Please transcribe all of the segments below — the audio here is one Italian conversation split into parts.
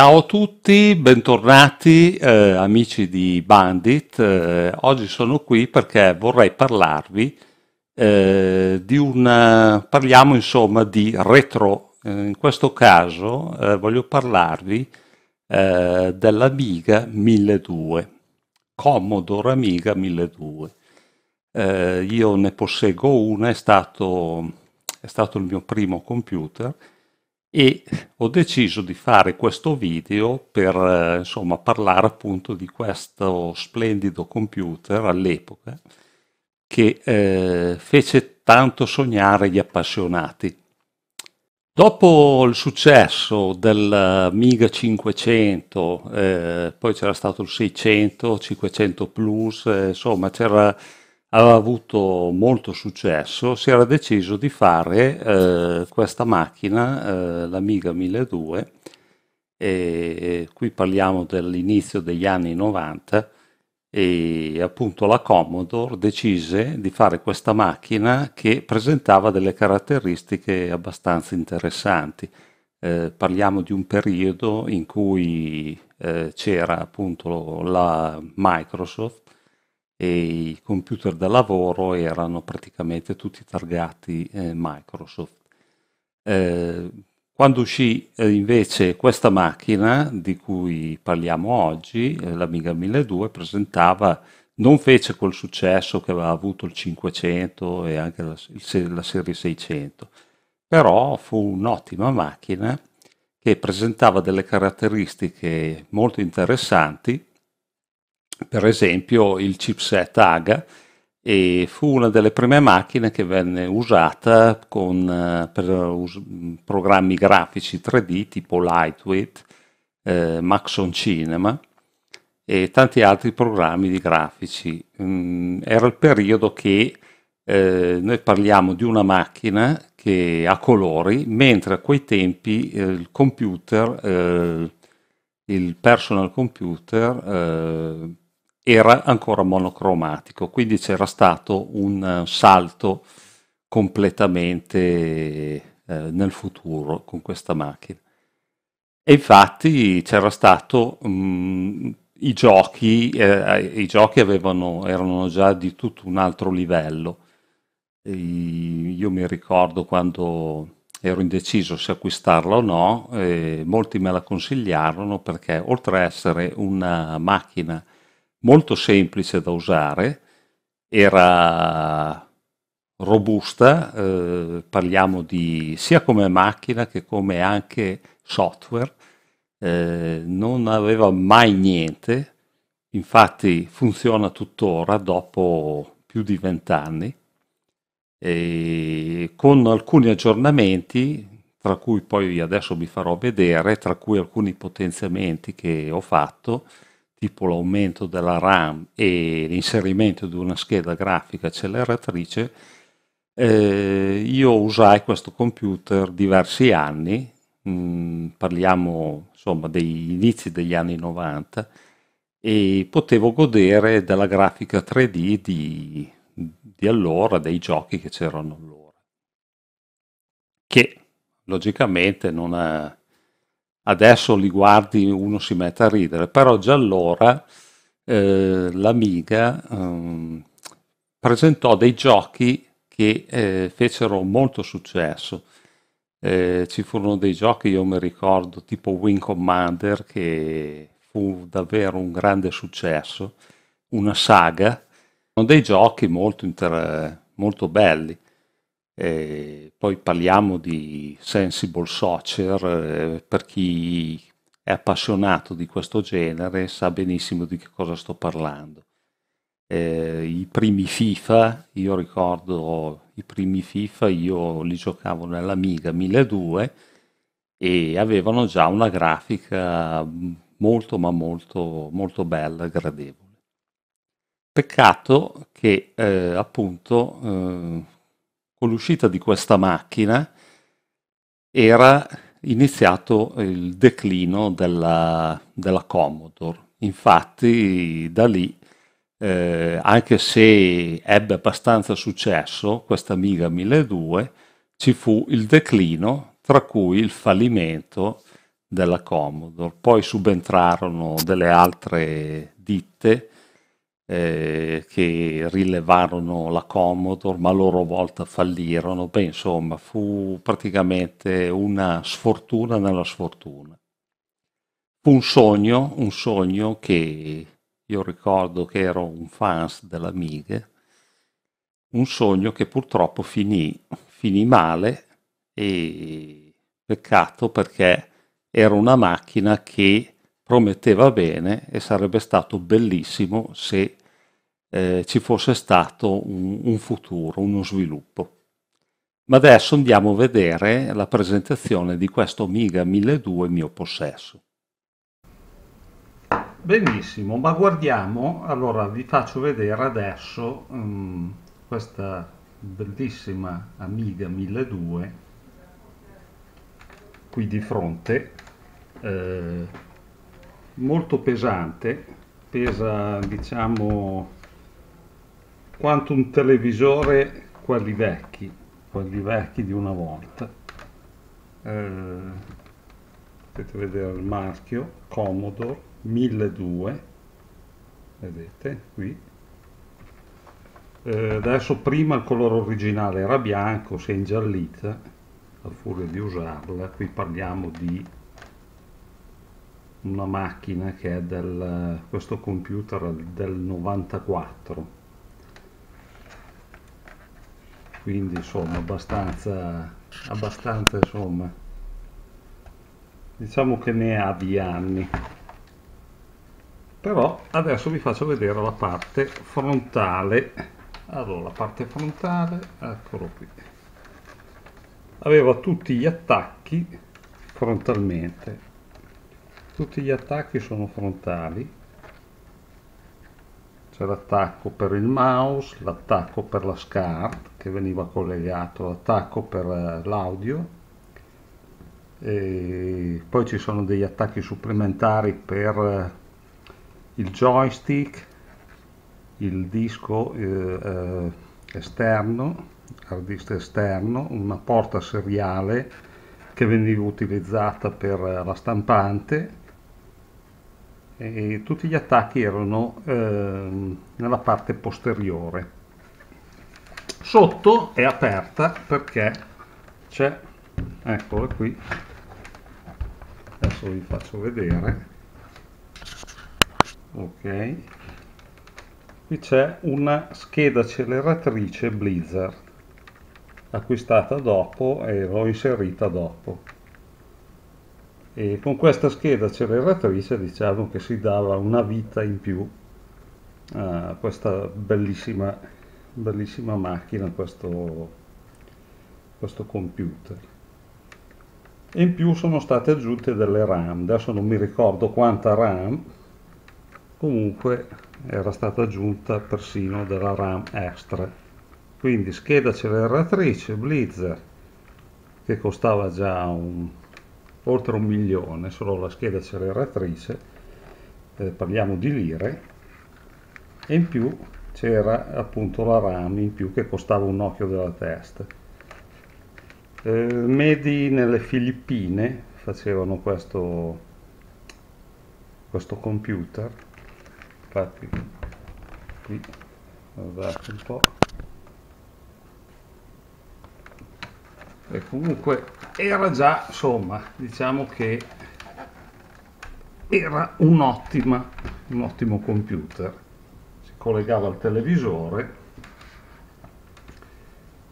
Ciao a tutti, bentornati eh, amici di Bandit. Eh, oggi sono qui perché vorrei parlarvi eh, di un... parliamo insomma di retro. Eh, in questo caso eh, voglio parlarvi eh, dell'Amiga 1200, Commodore Amiga 1200. io ne posseggo una, è stato, è stato il mio primo computer e ho deciso di fare questo video per eh, insomma, parlare appunto di questo splendido computer all'epoca che eh, fece tanto sognare gli appassionati. Dopo il successo del eh, Miga 500, eh, poi c'era stato il 600, 500 Plus, eh, insomma c'era aveva avuto molto successo, si era deciso di fare eh, questa macchina, eh, l'Amiga 1200, e qui parliamo dell'inizio degli anni 90 e appunto la Commodore decise di fare questa macchina che presentava delle caratteristiche abbastanza interessanti. Eh, parliamo di un periodo in cui eh, c'era appunto la Microsoft e i computer da lavoro erano praticamente tutti targati eh, Microsoft. Eh, quando uscì eh, invece questa macchina di cui parliamo oggi, eh, l'Amiga 1002, presentava, non fece quel successo che aveva avuto il 500 e anche la, il, la serie 600, però fu un'ottima macchina che presentava delle caratteristiche molto interessanti per esempio il chipset AGA e fu una delle prime macchine che venne usata con, eh, per us- programmi grafici 3D tipo Lightweight, eh, Maxon Cinema e tanti altri programmi di grafici. Mm, era il periodo che eh, noi parliamo di una macchina che ha colori, mentre a quei tempi eh, il computer, eh, il personal computer, eh, era ancora monocromatico, quindi c'era stato un eh, salto completamente eh, nel futuro con questa macchina. E infatti c'era stato mh, mm, i giochi, eh, i giochi avevano, erano già di tutto un altro livello. E io mi ricordo quando ero indeciso se acquistarla o no, eh, molti me la consigliarono perché oltre a essere una macchina molto semplice da usare, era robusta, eh, parliamo di sia come macchina che come anche software, eh, non aveva mai niente, infatti funziona tuttora dopo più di vent'anni, con alcuni aggiornamenti, tra cui poi adesso vi farò vedere, tra cui alcuni potenziamenti che ho fatto, tipo l'aumento della RAM e l'inserimento di una scheda grafica acceleratrice, eh, io usai questo computer diversi anni, mh, mm, parliamo insomma degli inizi degli anni 90, e potevo godere della grafica 3D di, di allora, dei giochi che c'erano allora, che logicamente non ha adesso li guardi uno si mette a ridere, però già allora eh, l'Amiga ehm, presentò dei giochi che eh, fecero molto successo. Eh, ci furono dei giochi, io mi ricordo, tipo Wing Commander, che fu davvero un grande successo, una saga, sono dei giochi molto, inter- molto belli. Eh, poi parliamo di Sensible Soccer, eh, per chi è appassionato di questo genere sa benissimo di che cosa sto parlando. Eh, I primi FIFA, io ricordo i primi FIFA, io li giocavo nella nell'Amiga 1002 e avevano già una grafica molto ma molto, molto bella e gradevole. Peccato che eh, appunto eh, con l'uscita di questa macchina era iniziato il declino della, della Commodore. Infatti da lì, eh, anche se ebbe abbastanza successo questa Amiga 1002, ci fu il declino, tra cui il fallimento della Commodore. Poi subentrarono delle altre ditte eh, che rilevarono la Commodore, ma a loro volta fallirono. Beh, insomma, fu praticamente una sfortuna nella sfortuna. Fu un sogno, un sogno che io ricordo che ero un fan dell'Amiga, un sogno che purtroppo finì, finì male e peccato perché era una macchina che prometteva bene e sarebbe stato bellissimo se eh, ci fosse stato un, un futuro, uno sviluppo. Ma adesso andiamo a vedere la presentazione di questo Amiga 1002 mio possesso. Benissimo, ma guardiamo, allora vi faccio vedere adesso um, questa bellissima Amiga 1002 qui di fronte, eh, molto pesante, pesa diciamo quanto un televisore quelli vecchi quelli vecchi di una volta eh, potete vedere il marchio Commodore 1200 vedete qui eh, adesso prima il colore originale era bianco si è ingiallita a furia di usarla qui parliamo di una macchina che è del questo computer del 94 quindi insomma abbastanza abbastanza insomma diciamo che ne ha di anni però adesso vi faccio vedere la parte frontale allora la parte frontale eccolo qui aveva tutti gli attacchi frontalmente tutti gli attacchi sono frontali c'è l'attacco per il mouse l'attacco per la SCART che veniva collegato attacco per eh, l'audio e poi ci sono degli attacchi supplementari per eh, il joystick il disco eh, eh, esterno hard disk esterno una porta seriale che veniva utilizzata per la stampante e tutti gli attacchi erano eh, nella parte posteriore sotto è aperta perché c'è, eccola qui, adesso vi faccio vedere, ok, qui c'è una scheda acceleratrice Blizzard, acquistata dopo e l'ho inserita dopo. E con questa scheda acceleratrice diciamo che si dava una vita in più a questa bellissima bellissima macchina questo, questo computer e in più sono state aggiunte delle RAM adesso non mi ricordo quanta RAM comunque era stata aggiunta persino della RAM extra quindi scheda acceleratrice Blizzard che costava già un, oltre un milione solo la scheda acceleratrice eh, parliamo di lire e in più c'era appunto la RAM in più che costava un occhio della testa. Eh, Medi nelle Filippine facevano questo, questo computer, infatti qui guardate un po'. E comunque era già, insomma, diciamo che era un, ottima, un ottimo computer collegava al televisore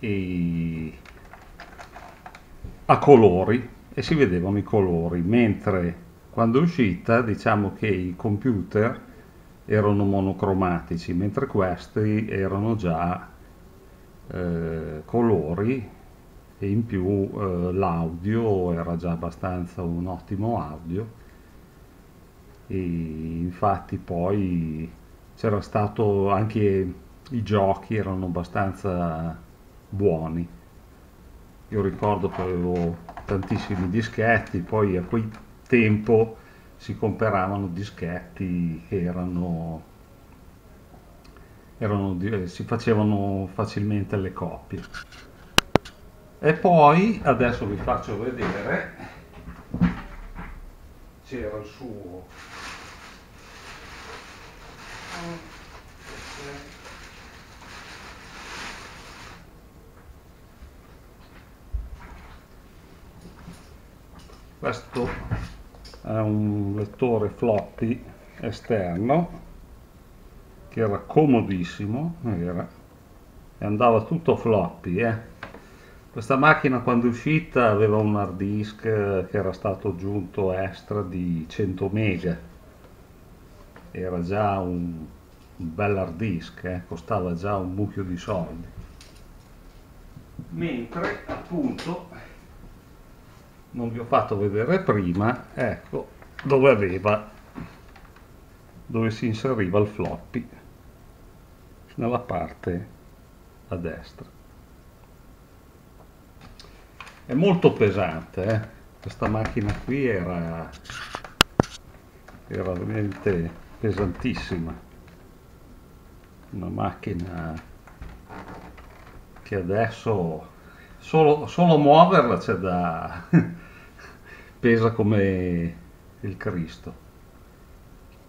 e a colori e si vedevano i colori, mentre quando è uscita diciamo che i computer erano monocromatici, mentre questi erano già eh, colori e in più eh, l'audio era già abbastanza un ottimo audio e infatti poi c'era stato anche i giochi erano abbastanza buoni. Io ricordo che avevo tantissimi dischetti, poi a quel tempo si compravano dischetti che erano, erano eh, si facevano facilmente le copie. E poi adesso vi faccio vedere c'era il suo questo è un lettore floppy esterno che era comodissimo era, e andava tutto floppy eh. questa macchina quando è uscita aveva un hard disk eh, che era stato aggiunto extra di 100 mega era già un, un bel hard disk, eh? costava già un mucchio di soldi. Mentre appunto, non vi ho fatto vedere prima, ecco dove aveva, dove si inseriva il floppy, nella parte a destra. È molto pesante, eh? questa macchina qui era, era veramente pesantissima una macchina che adesso solo, solo muoverla c'è da pesa come il Cristo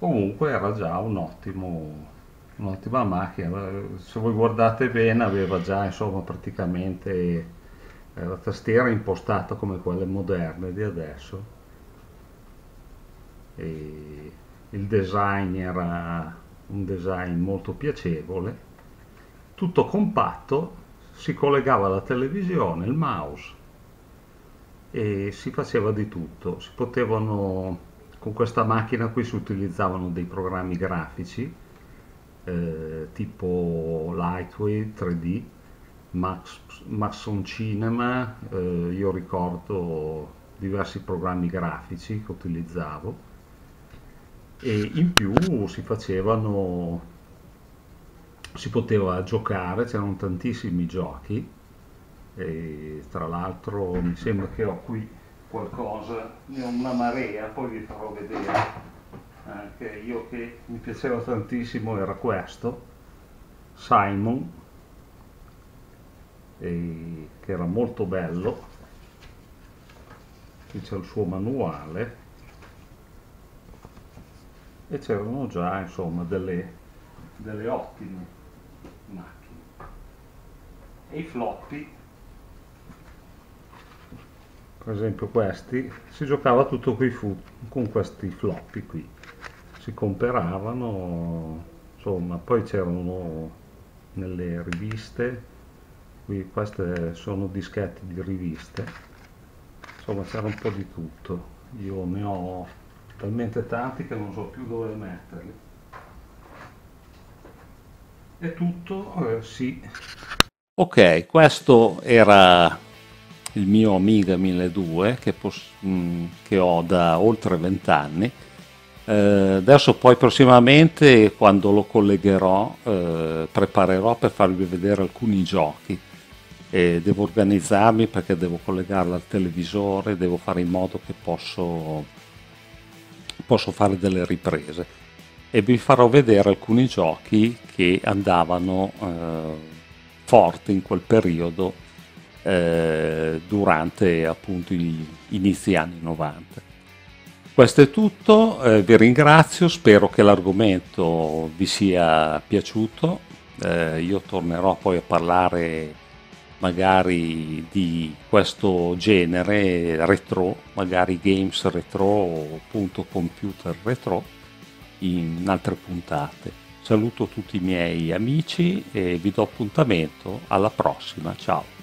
comunque era già un ottimo un'ottima macchina se voi guardate bene aveva già insomma praticamente la tastiera impostata come quelle moderne di adesso e il design era un design molto piacevole, tutto compatto, si collegava alla televisione, il mouse e si faceva di tutto. Si potevano, con questa macchina qui si utilizzavano dei programmi grafici eh, tipo Lightwave 3D, Max, Maxon Cinema, eh, io ricordo diversi programmi grafici che utilizzavo e in più si facevano si poteva giocare c'erano tantissimi giochi e tra l'altro mi sembra che ho qui qualcosa ne ho una marea poi vi farò vedere anche eh, io che mi piaceva tantissimo era questo Simon e, che era molto bello qui c'è il suo manuale e c'erano già insomma delle, delle ottime macchine e i floppy per esempio questi si giocava tutto qui fu, con questi floppy qui si comperavano insomma poi c'erano nelle riviste qui queste sono dischetti di riviste insomma c'era un po' di tutto io ne ho talmente tanti che non so più dove metterli. È tutto, eh, sì. Ok, questo era il mio Amiga 1200 che, poss- mm, che ho da oltre 20 anni. Eh, adesso poi prossimamente quando lo collegherò eh, preparerò per farvi vedere alcuni giochi e devo organizzarmi perché devo collegarlo al televisore, devo fare in modo che posso posso fare delle riprese e vi farò vedere alcuni giochi che andavano eh, forti in quel periodo eh, durante appunto gli inizi anni 90. Questo è tutto, eh, vi ringrazio, spero che l'argomento vi sia piaciuto, eh, io tornerò poi a parlare magari di questo genere retro, magari games retro o appunto computer retro in altre puntate. Saluto tutti i miei amici e vi do appuntamento alla prossima, ciao!